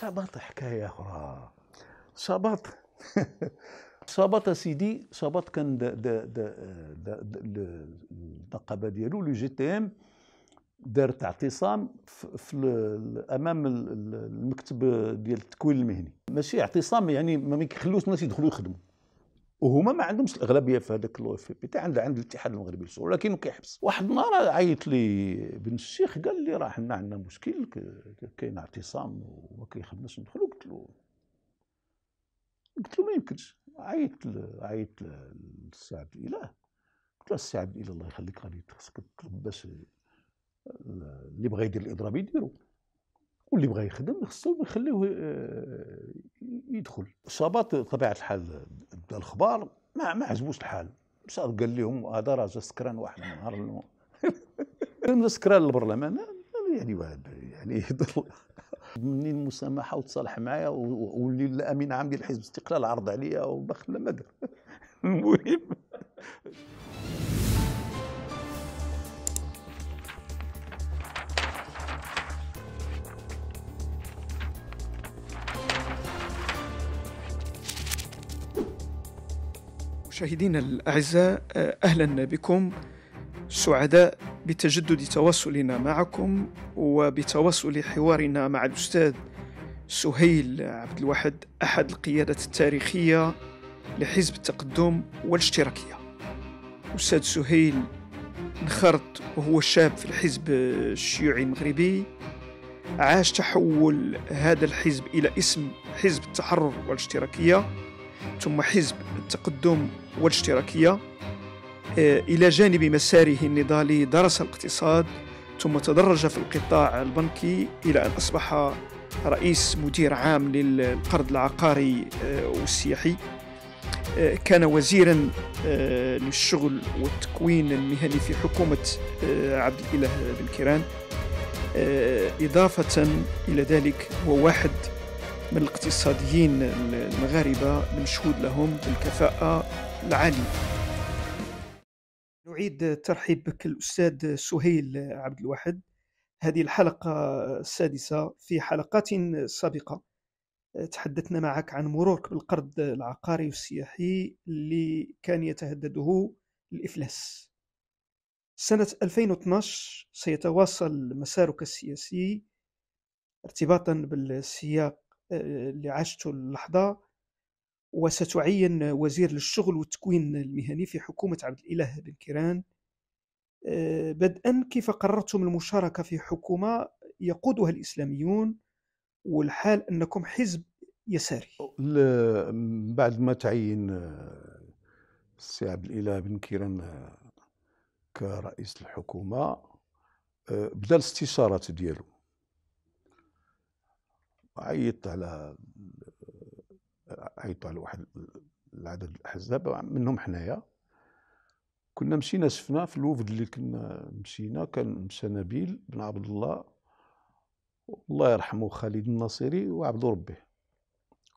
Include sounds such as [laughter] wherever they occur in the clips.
سبط حكاية أخرى سبط [laughs] سبط سيدي سبط كان دا دا دا دا دا النقابة ديالو لو جي تي ام دارت اعتصام في امام المكتب ديال التكوين المهني ماشي اعتصام يعني ما كيخلوش الناس يدخلوا يخدموا وهما ما عندهمش الاغلبيه في هذاك الاو اف بي تاع عند عند الاتحاد المغربي للصوره ولكن كيحبس واحد النهار عيط لي بن الشيخ قال لي راه حنا عندنا مشكل كاين اعتصام وما كيخدمش ندخلوا قلت له قلت له ما يمكنش عيط عيط للسي عبد الاله قلت له السي عبد الاله الله يخليك غادي خصك تطلب باش اللي بغى يدير الاضراب يديرو واللي بغى يخدم خصو يخليوه آه، يدخل صابات بطبيعه الحال بدا الخبار ما ما عجبوش الحال مشى قال لهم هذا راه جا سكران واحد النهار المهم [laughs] سكران البرلمان يعني يعني مني المسامحه وتصالح معايا واللي الامين عام ديال حزب الاستقلال عرض عليا وما خلى ما دار المهم مشاهدينا الأعزاء أهلا بكم سعداء بتجدد تواصلنا معكم وبتواصل حوارنا مع الأستاذ سهيل عبد الواحد أحد القيادات التاريخية لحزب التقدم والاشتراكية أستاذ سهيل انخرط وهو شاب في الحزب الشيوعي المغربي عاش تحول هذا الحزب إلى اسم حزب التحرر والاشتراكية ثم حزب التقدم والاشتراكية آه، إلى جانب مساره النضالي درس الاقتصاد ثم تدرج في القطاع البنكي إلى أن أصبح رئيس مدير عام للقرض العقاري آه، والسياحي آه، كان وزيرا للشغل والتكوين المهني في حكومة عبد الإله بن كيران إضافة إلى ذلك هو واحد من الاقتصاديين المغاربة المشهود لهم بالكفاءة العالية نعيد الترحيب بك الأستاذ سهيل عبد الواحد هذه الحلقة السادسة في حلقات سابقة تحدثنا معك عن مرورك بالقرض العقاري والسياحي اللي كان يتهدده الإفلاس سنة 2012 سيتواصل مسارك السياسي ارتباطا بالسياق اللي عاشته اللحظة وستعين وزير للشغل والتكوين المهني في حكومة عبد الإله بن كيران آه، بدءا كيف قررتم المشاركة في حكومة يقودها الإسلاميون والحال أنكم حزب يساري بعد ما تعين السي آه، عبد الإله بن كيران آه، كرئيس الحكومة بدا الاستشارات ديالو عيطت على عيط على واحد العدد الاحزاب منهم حنايا كنا مشينا شفنا في الوفد اللي كنا مشينا كان مشى نبيل بن عبد الله الله يرحمه خالد الناصري وعبد ربي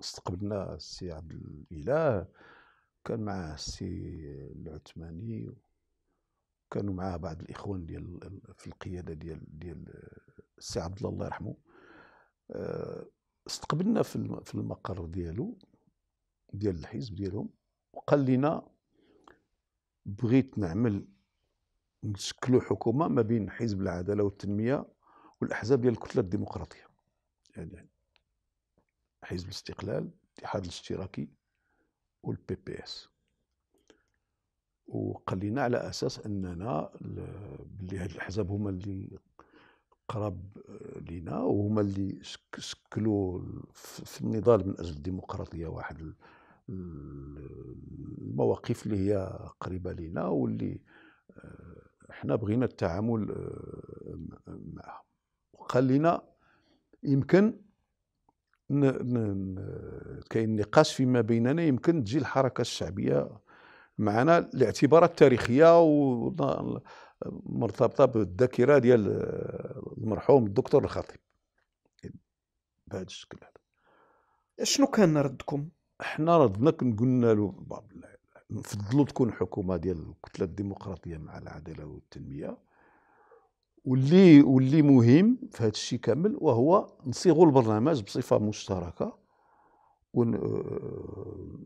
استقبلنا السي عبد الاله كان معاه السي العثماني كانوا معاه بعض الاخوان ديال في القياده ديال ديال السي عبد الله الله يرحمه آه، استقبلنا في المقر ديالو ديال الحزب ديالهم وقال لنا بغيت نعمل نشكلوا حكومه ما بين حزب العداله والتنميه والاحزاب ديال الكتله الديمقراطيه يعني حزب الاستقلال الاتحاد الاشتراكي والبي بي اس وقال لنا على اساس اننا بلي هاد الاحزاب هما اللي قراب لينا وهما اللي شكلوا في النضال من اجل الديمقراطيه واحد المواقف اللي هي قريبه لينا واللي احنا آه، بغينا التعامل آه، معها وقال لنا يمكن كاين نقاش فيما بيننا يمكن تجي الحركه الشعبيه معنا الاعتبارات التاريخيه مرتبطه بالذاكره ديال آه، المرحوم الدكتور الخطيب بهذا الشكل هذا شنو كان ردكم؟ احنا ردنا قلنا له نفضلوا تكون حكومه ديال الكتله الديمقراطيه مع العداله والتنميه واللي واللي مهم في هذا الشيء كامل وهو نصيغوا البرنامج بصفه مشتركه ون آه،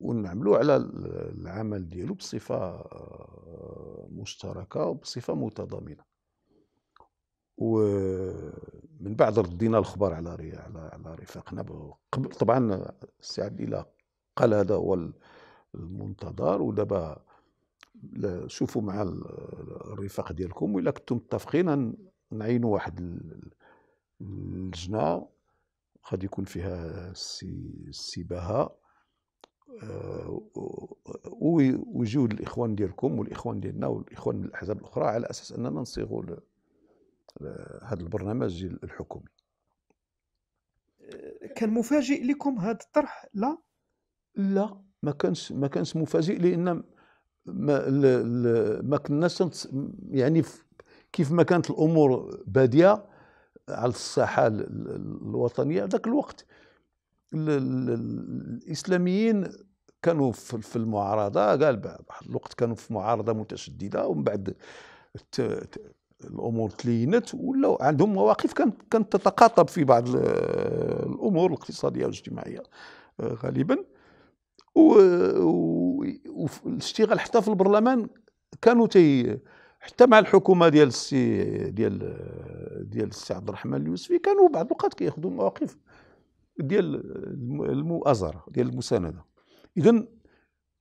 ونعملوا على العمل ديالو بصفه آه، مشتركة وبصفه متضامنة ومن بعد ردينا الخبر على على على رفاقنا قبل طبعا السي عبد الاله قال هذا هو المنتظر ودابا شوفوا مع الرفاق ديالكم وإلا كنتم متفقين نعينوا واحد اللجنه غادي يكون فيها السي السي بهاء آه، ويجيو الاخوان ديالكم والاخوان ديالنا والاخوان من الاحزاب الاخرى على اساس اننا نصيغوا هذا البرنامج الحكومي آه، كان مفاجئ لكم هذا الطرح لا لا ما كانش ما كانش مفاجئ لان ما ل ل ما كناش يعني كيف ما كانت الامور باديه على الساحه الوطنيه ذاك الوقت الاسلاميين كانوا في المعارضه قال بعض الوقت كانوا في معارضه متشدده ومن بعد الامور تلينت ولاو عندهم مواقف كانت تتقاطب في بعض الامور الاقتصاديه والاجتماعيه آه، غالبا والاشتغال حتى في البرلمان كانوا تي حتى مع الحكومه ديال السي ديال ديال السي عبد الرحمن اليوسفي كانوا بعض الوقت كياخذوا مواقف ديال المؤازره ديال المسانده اذا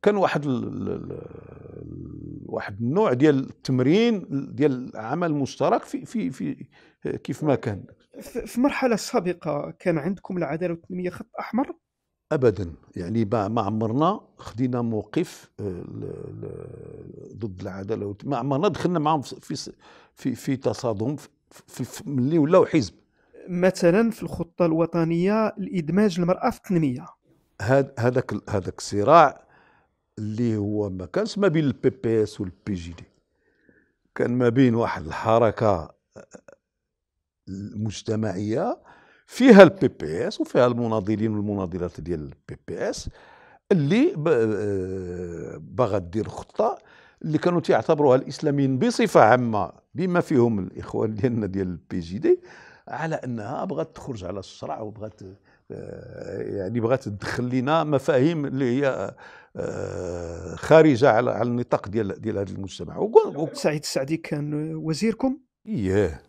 كان واحد الـ واحد النوع ديال التمرين ديال العمل المشترك في في في كيف ما كان في مرحله سابقه كان عندكم العداله والتنميه خط احمر ابدا يعني ما عمرنا خدينا موقف آه، ضد العداله ما عمرنا دخلنا معهم في في في تصادم ملي ولاو حزب مثلا في الخطه الوطنيه لادماج المراه في التنميه هذاك هذاك الصراع اللي هو ما كانش ما بين البي بي اس والبي جي دي كان ما بين واحد الحركه المجتمعيه فيها البي بي اس وفيها المناضلين والمناضلات ديال البي بي اس اللي آه، باغا دير خطه اللي كانوا تيعتبروها الاسلاميين بصفه عامه بما فيهم الاخوان ديالنا ديال البي جي دي على انها بغات تخرج على الشرع وبغات يعني بغات تدخل لنا مفاهيم اللي هي آه، خارجه على على النطاق ديال ديال هذا المجتمع سعيد السعدي كان وزيركم ايه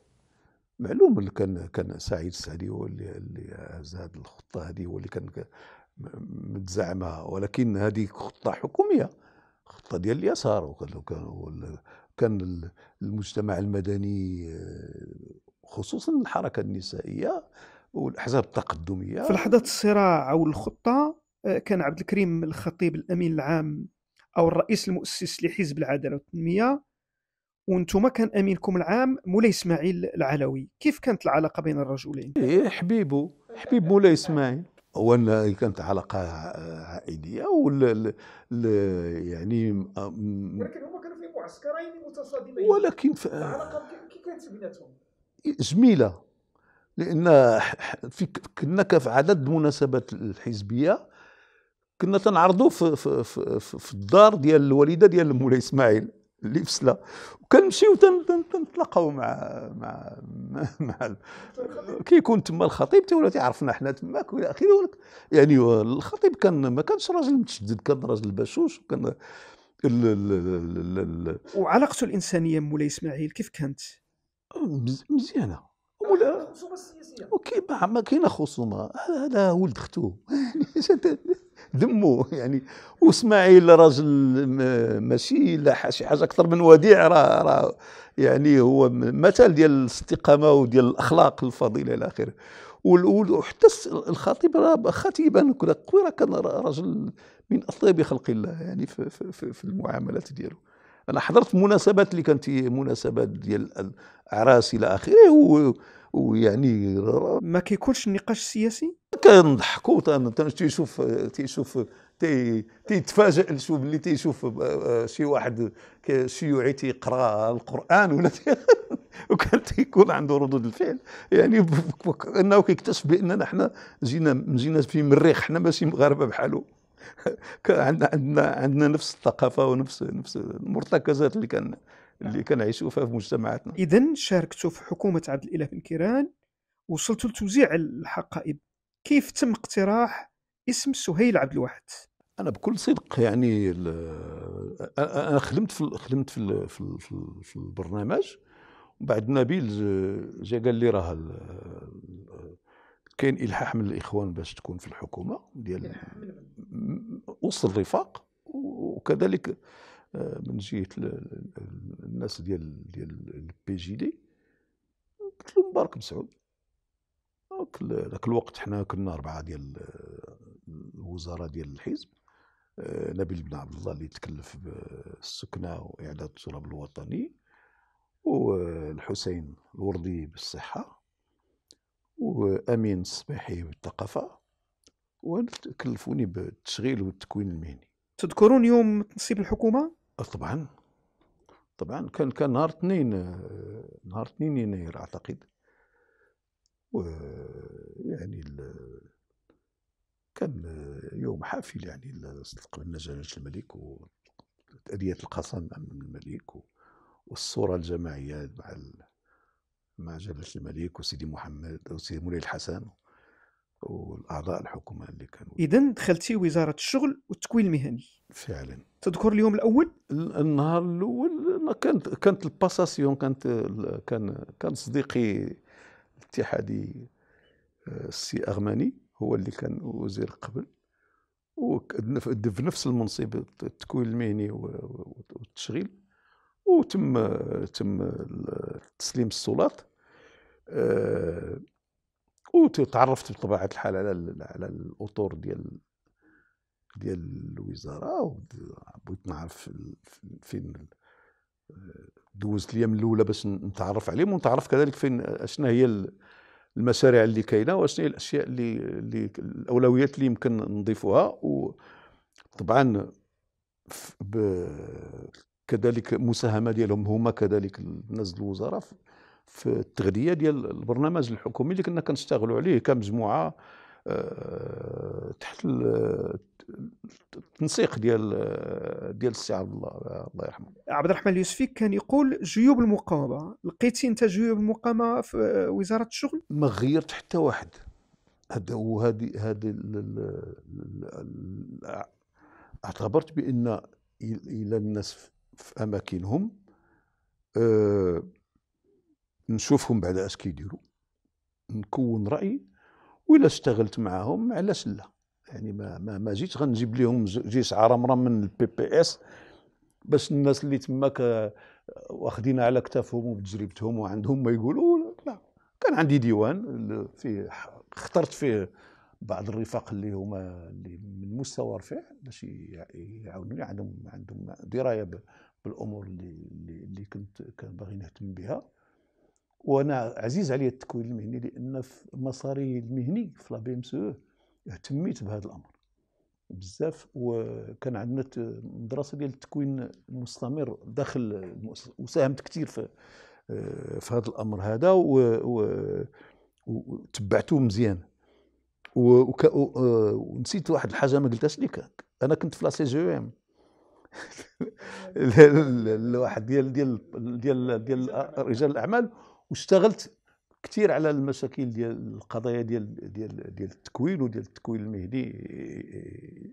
معلوم اللي كان كان سعيد السعدي هو اللي اللي هز هذه الخطه هذه هو اللي كان متزعمها ولكن هذه خطه حكوميه خطه ديال اليسار وكان كان المجتمع المدني آه، خصوصا الحركه النسائيه والاحزاب التقدميه في لحظه الصراع او الخطه آه، كان عبد الكريم الخطيب الامين العام او الرئيس المؤسس لحزب العداله والتنميه وانتم كان امينكم العام مولاي اسماعيل العلوي كيف كانت العلاقه بين الرجلين إيه حبيبه حبيب مولاي اسماعيل هو كانت علاقه عائليه و يعني ولكن هما كانوا في معسكرين متصادمين ولكن العلاقه كيف كانت بيناتهم جميله لان في كنا في عدد المناسبات الحزبيه كنا تنعرضوا في, في, في, في الدار ديال الوالده ديال مولاي اسماعيل اللي في سلا وكنمشيو تنتلاقاو مع مع مع كيكون تما الخطيب تيولى تيعرفنا حنا تماك والى اخره يعني الخطيب كان ما كانش راجل متشدد كان راجل بشوش وكان وعلاقته الانسانيه مولاي اسماعيل كيف كانت؟ مزيانه الخصومه السياسيه اوكي ما كاينه خصومه هذا ولد اختو [laughs] دمو يعني واسماعيل راجل ماشي لا شي حاجه اكثر من وديع راه راه يعني هو مثال ديال الاستقامه وديال الاخلاق الفضيله الى اخره وحتى الخطيب راه خطيبا كذا قوي راه كان راجل من اطيب خلق الله يعني في, في, في, في المعاملات ديالو انا حضرت مناسبات اللي كانت مناسبات ديال الاعراس الى اخره ويعني ما كيكونش النقاش السياسي كنضحكوا تيشوف تيشوف تي تيتفاجئ نشوف ملي تيشوف آه، آه، شي واحد شيوعي تيقرا القران ولا [laughs] وكان تيكون عنده ردود الفعل يعني انه كيكتشف باننا حنا جينا جينا في مريخ حنا ماشي مغاربه بحاله عندنا عندنا عندنا نفس الثقافه ونفس نفس المرتكزات اللي كان نعم. اللي كنعيشوا فيها في مجتمعاتنا اذا شاركتوا في حكومه عبد الاله بن كيران وصلتوا لتوزيع الحقائب كيف تم اقتراح اسم سهيل عبد الواحد انا بكل صدق يعني انا خدمت في خدمت في, في, في البرنامج وبعد نبيل جا قال لي راه كاين الحاح من الاخوان باش تكون في الحكومه ديال وسط الرفاق وكذلك آه، من جهه الناس ديال ديال البي جي دي قلت له مبارك مسعود ذاك الوقت حنا كنا اربعه ديال آه، الوزراء ديال الحزب آه، نبيل بن عبد الله اللي تكلف بالسكنه واعداد التراب الوطني والحسين الوردي بالصحه وامين الصبيحي بالثقافه وكلفوني بالتشغيل والتكوين المهني تذكرون يوم تنصيب الحكومه أه، طبعا طبعا كان كان نهار اثنين آه، نهار اثنين يناير اعتقد يعني كان يوم حافل يعني استقبلنا جلاله الملك وتأدية آه، القسم أمام الملك والصورة الجماعية مع مع جلاله الملك وسيدي محمد وسيدي مولاي الحسن والاعضاء الحكومه اللي كانوا اذا دخلتي وزاره الشغل والتكوين المهني فعلا تذكر اليوم الاول النهار الاول كانت كانت الباساسيون كانت كان كان صديقي الاتحادي آه، السي اغماني هو اللي كان وزير قبل وفي نفس المنصب التكوين المهني والتشغيل وتم تم تسليم السلطات آه، وتعرفت بطبيعه الحال على على الاطور ديال ديال الوزاره بغيت نعرف فين آه، دوزت الايام الاولى باش نتعرف عليهم ونتعرف كذلك فين اشنا هي المشاريع اللي كاينه واشنا هي الاشياء اللي اللي الاولويات اللي يمكن نضيفوها وطبعا كذلك مساهمه ديالهم هما كذلك الناس الوزراء في التغذيه ديال البرنامج الحكومي اللي كنا كنشتغلوا عليه كمجموعه آه، تحت التنسيق ديال ديال السي عبد الله الله يرحمه عبد الرحمن اليوسفي كان يقول جيوب المقاومه لقيتي انت جيوب المقاومه في وزاره الشغل ما غيرت حتى واحد هذا هو هذه هذه اعتبرت بان الى الناس في اماكنهم أه نشوفهم بعد اش كيديروا نكون راي وإلا اشتغلت معاهم على سله يعني ما ما, ما جيتش غنجيب لهم جيش عرمره من البي بي اس باش الناس اللي تماك واخدين على كتافهم وبتجربتهم وعندهم ما يقولوا لا كان عندي ديوان فيه اخترت فيه بعض الرفاق اللي هما اللي من مستوى رفيع باش يعاونوني عندهم عندهم درايه بالامور اللي اللي, كنت كان باغي نهتم بها وانا عزيز علي التكوين المهني لان في مصاري المهني في لابي ام اهتميت بهذا الامر بزاف وكان عندنا مدرسه ديال التكوين المستمر داخل وساهمت كثير في آه، في هذا الامر هذا وتبعته مزيان وك... آه، ونسيت واحد الحاجه ما قلتهاش ليك انا كنت في لا سي جي ام [laughs] [laughs] الواحد ديال ديال ديال ديال رجال الاعمال واشتغلت كثير على المشاكل ديال القضايا ديال ديال ديال التكوين وديال التكوين المهني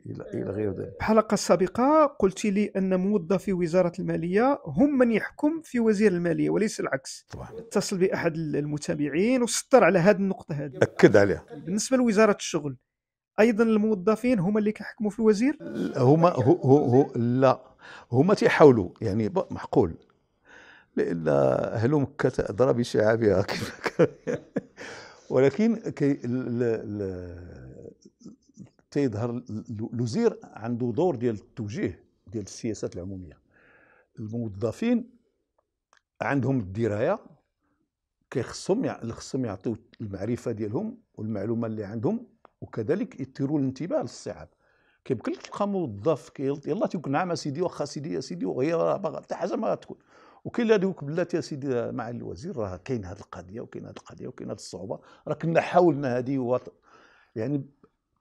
الى الى غير ذلك. الحلقه السابقه قلت لي ان موظفي وزاره الماليه هم من يحكم في وزير الماليه وليس العكس. طبعا. اتصل باحد المتابعين وسطر على هذه النقطه هذه. اكد عليها. بالنسبه لوزاره الشغل ايضا الموظفين هما اللي كيحكموا في الوزير؟ هما هو هو, هو لا هما تيحاولوا يعني معقول لأن مكه ضرب شعابها كيف ولكن كي تيظهر الوزير عنده دور ديال التوجيه ديال السياسات العموميه الموظفين عندهم الدرايه كيخصهم خصهم يعطيو المعرفه ديالهم والمعلومه اللي عندهم وكذلك يثيروا الانتباه للصعاب كيبقى لك تلقى موظف يلا تيقول نعم سيدي واخا سيدي يا سيدي وهي حتى حاجه ما غاتكون وكاين اللي يقول بلاتي يا سيدي آه، مع الوزير راه كاين هذه القضيه وكاين هذه القضيه وكاين هذه الصعوبه راه كنا حاولنا هذه وط... يعني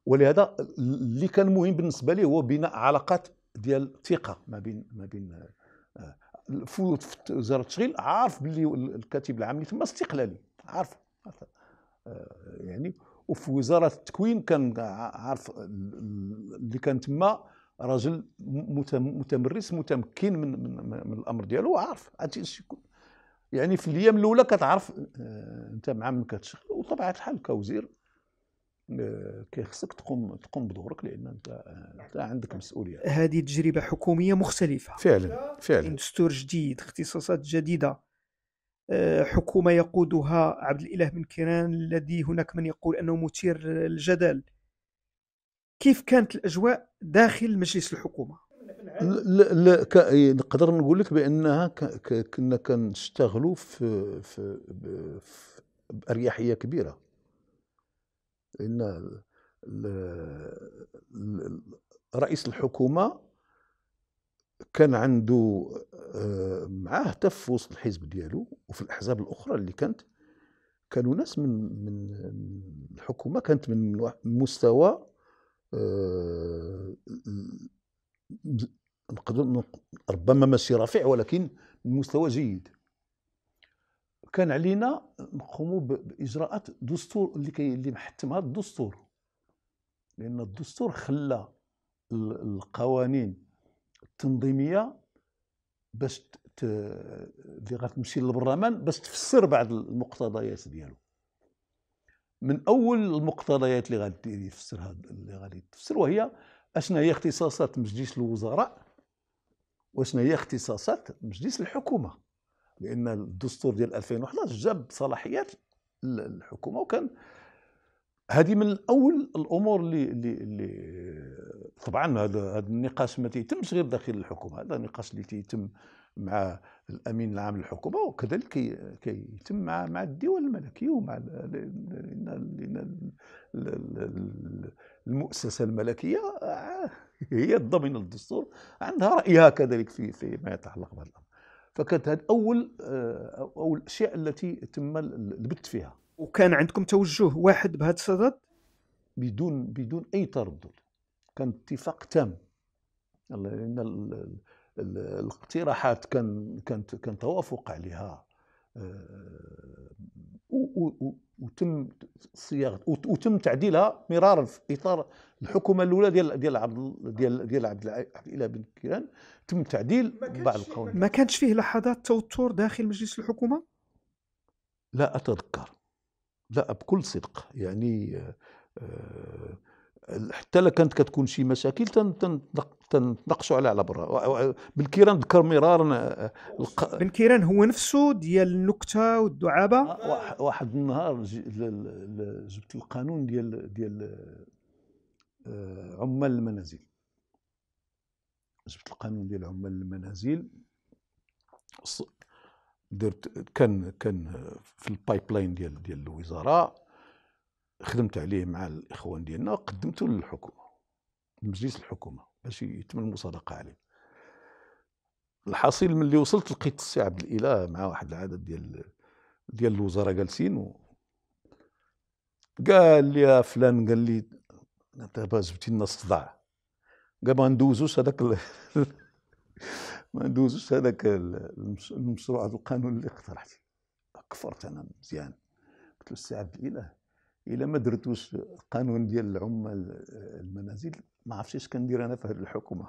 ولهذا اللي كان مهم بالنسبه لي هو بناء علاقات ديال الثقه ما بين ما بين آه، في وزاره التشغيل عارف باللي الكاتب العام اللي تما استقلالي عارف آه، يعني وفي وزاره التكوين كان عارف اللي كان تما راجل متمرس متمكن من, من, من الامر ديالو وعارف يعني في الايام الاولى كتعرف آه، انت مع من كتشغل وطبيعه الحال كوزير آه، كيخصك تقوم تقوم بدورك لان انت آه، انت عندك مسؤوليه هذه تجربه حكوميه مختلفه فعلا فعلا دستور جديد اختصاصات جديده حكومه يقودها عبد الاله بن كيران الذي هناك من يقول انه مثير الجدل كيف كانت الاجواء داخل مجلس الحكومه لا, لا نقدر نقول لك بانها كنا كنشتغلوا في, في, باريحيه كبيره لان رئيس الحكومه كان عنده آه، معاه حتى في وسط الحزب ديالو وفي الاحزاب الاخرى اللي كانت كانوا ناس من من الحكومه كانت من مستوى آه، نقدر ربما مسير رفيع ولكن مستوى جيد كان علينا نقوموا باجراءات دستور اللي كي اللي محتمها الدستور لان الدستور خلى القوانين التنظيميه باش اللي غتمشي للبرلمان باش تفسر بعض المقتضيات ديالو من اول المقتضيات اللي غادي يفسر اللي غادي تفسر وهي اشنا هي اختصاصات مجلس الوزراء واشنا هي اختصاصات مجلس الحكومه لان الدستور ديال 2011 جاب صلاحيات الحكومه وكان هذه من اول الامور اللي اللي, اللي طبعا هذا النقاش ما تيتمش غير داخل الحكومه هذا نقاش اللي تيتم مع الامين العام للحكومه وكذلك كيتم مع مع الديوان الملكي ومع المؤسسه الملكيه آه، هي الضامنه للدستور عندها رايها كذلك في فيما يتعلق بهذا الامر فكانت هذه اول آه، اول الاشياء التي تم البت فيها وكان عندكم توجه واحد بهذا الصدد بدون بدون اي تردد كان اتفاق تام لان الاقتراحات كان كانت كان توافق عليها آه، وتم صياغه وتم تعديلها مرارا في اطار الحكومه الاولى ديال ديال عبد ديال ديال عبد الاله بن كيران تم تعديل بعض القوانين ما كانش فيه لحظات توتر داخل مجلس الحكومه لا اتذكر لا بكل صدق يعني آه حتى لا كانت كتكون شي مشاكل تنقصوا عليها على برا بن كيران ذكر مرارا آه، الق... بن كيران هو نفسه ديال النكته والدعابه آه، واحد النهار جبت القانون ديال ديال آه، عمال المنازل جبت القانون ديال عمال المنازل درت كان كان في البايب لاين ديال ديال الوزاره خدمت عليه مع الاخوان ديالنا قدمته للحكومه لمجلس الحكومه باش يتم المصادقه عليه الحاصل ملي وصلت لقيت السي عبد الاله مع واحد العدد ديال ديال الوزراء جالسين و قال لي يا فلان قال لي انت جبتي لنا الصداع قال ما ندوزوش هذاك ال... [laughs] ما ندوزوش هذاك المشروع القانون اللي اقترحتي كفرت انا مزيان قلت له السي عبد الاله الا ما درتوش قانون ديال العمال المنازل ما عرفتش اش كندير انا في هذه الحكومه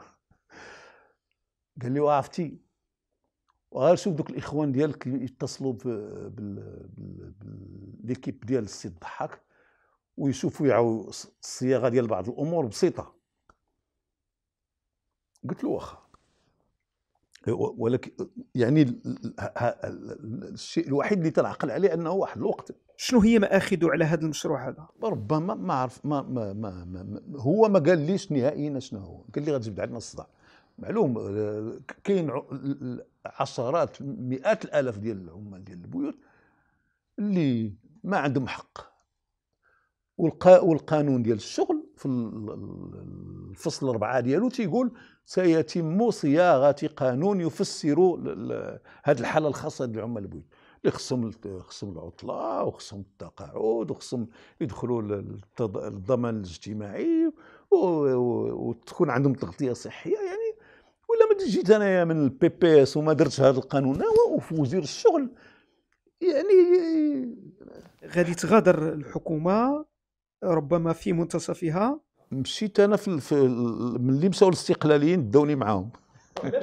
[laughs] قال لي وعرفتي وغير شوف دوك الاخوان ديالك يتصلوا بالليكيب ديال السي الضحاك ويشوفوا يعاو الصياغه ديال بعض الامور بسيطه قلت له واخا ولكن يعني الشيء الوحيد اللي تنعقل عليه انه واحد الوقت شنو هي مآخذه على هذا المشروع هذا؟ ربما ما عرف ما ما, ما, ما, هو ما قال ليش نهائيا شنو هو قال لي غتزيد عندنا الصداع معلوم آه، كاين عشرات مئات الالاف ديال العمال ديال البيوت اللي ما عندهم حق والقانون ديال الشغل في الفصل الأربعة ديالو تيقول سيتم صياغة قانون يفسر هذه الحالة الخاصة للعمال البيوت خصهم خصهم العطله وخصهم التقاعد وخصهم يدخلوا للضمان الاجتماعي وتكون عندهم تغطيه صحيه يعني ولا ما جيت انايا من البي بي اس وما درتش هذا القانون وفي وزير الشغل يعني غادي تغادر الحكومه ربما في منتصفها مشيت انا في, في ملي مشاو الاستقلاليين داوني معاهم [laughs]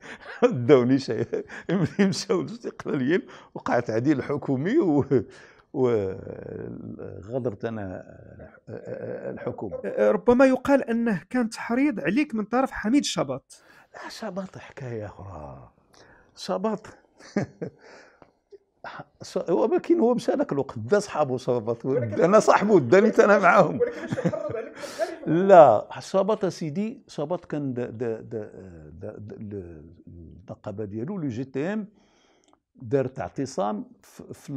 [laughs] داوني شيء ملي مشاو الاستقلاليين وقع تعديل حكومي و وغدرت انا آه، الحكومه آه، ربما يقال انه كان تحريض عليك من طرف حميد شباط لا شباط حكايه اخرى شباط [laughs] هو ولكن هو مشى لك الوقت دا صحابه صابط انا صاحبه داني انا معاهم لا صابط سيدي صابط كان النقابه ديالو لو جي تي ام دارت اعتصام في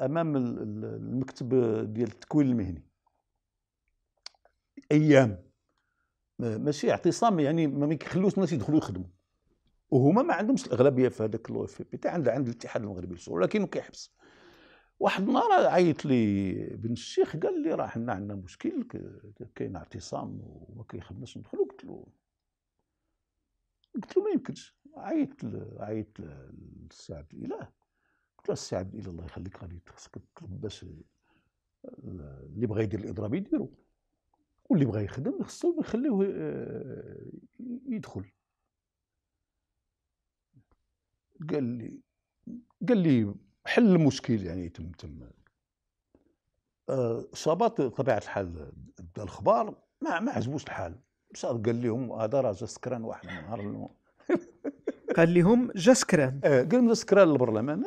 امام المكتب ديال التكوين المهني ايام ماشي اعتصام يعني ما كيخلوش الناس يدخلوا يخدموا وهما ما عندهمش الاغلبيه في هذاك الاو اف بي عند عند الاتحاد المغربي للصور ولكنه كيحبس واحد النهار عيط لي بن الشيخ قال لي راه حنا عندنا مشكل كاين اعتصام وما كيخدمش ندخلوا قلت له قلت له ما يمكنش عيط عيط للسي عبد الاله قلت له السي عبد الاله الله يخليك غادي خصك تطلب باش اللي بغى يدير الاضراب يديرو واللي بغى يخدم خصو يخليوه آه، يدخل قال لي قال لي حل المشكل يعني تم تم آه، صابت طبيعه الحال بدا الاخبار ما ما عجبوش الحال صار قال لهم هذا راه جا سكران واحد النهار [laughs] قال لهم جا سكران آه، قال لهم سكران للبرلمان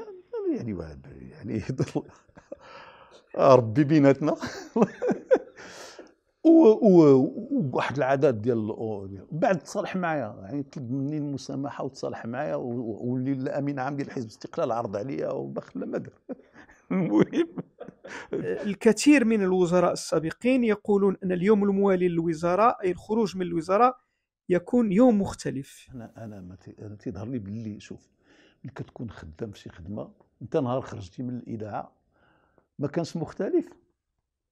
يعني يعني [laughs] آه، ربي بيناتنا [laughs] وواحد العدد ديال بعد تصالح معايا يعني طلب مني المسامحه وتصالح معايا ولي الامين عام ديال حزب الاستقلال عرض عليا وبخلا ما دار المهم الكثير من الوزراء السابقين يقولون ان اليوم الموالي للوزاره اي الخروج من الوزاره يكون يوم مختلف انا انا ما تيظهر لي باللي شوف ملي كتكون خدام في شي خدمه انت نهار خرجتي من الاذاعه ما كانش مختلف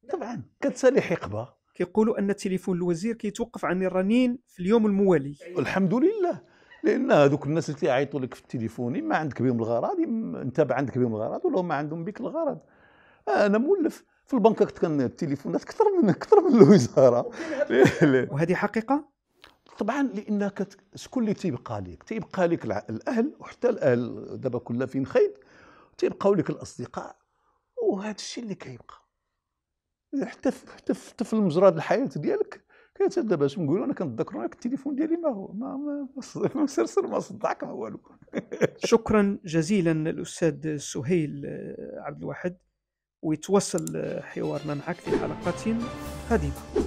طبعا كتسالي حقبه كيقولوا ان تليفون الوزير كيتوقف عن الرنين في اليوم الموالي الحمد لله لان هذوك الناس اللي يعيطوا لك في التليفون ما عندك بهم الغرض انت عندك بهم الغرض ولا ما عندهم بك الغرض انا مولف في البنك كنت كان التليفونات اكثر من اكثر من الوزاره [laughs] وهذه حقيقه طبعا لان شكون اللي تيبقى لك تيبقى لك الاهل وحتى الاهل دابا كلها فين خيط تيبقاو لك الاصدقاء وهذا الشيء اللي كيبقى حتى حتى في المجرد الحياه ديالك كانت دابا باش نقول انا كنتذكر انا التليفون ديالي ما هو ما ما [laughs] ما ما صدعك ما والو [laughs] شكرا جزيلا الاستاذ سهيل آه، عبد الواحد ويتواصل آه، حوارنا معك في حلقات قادمه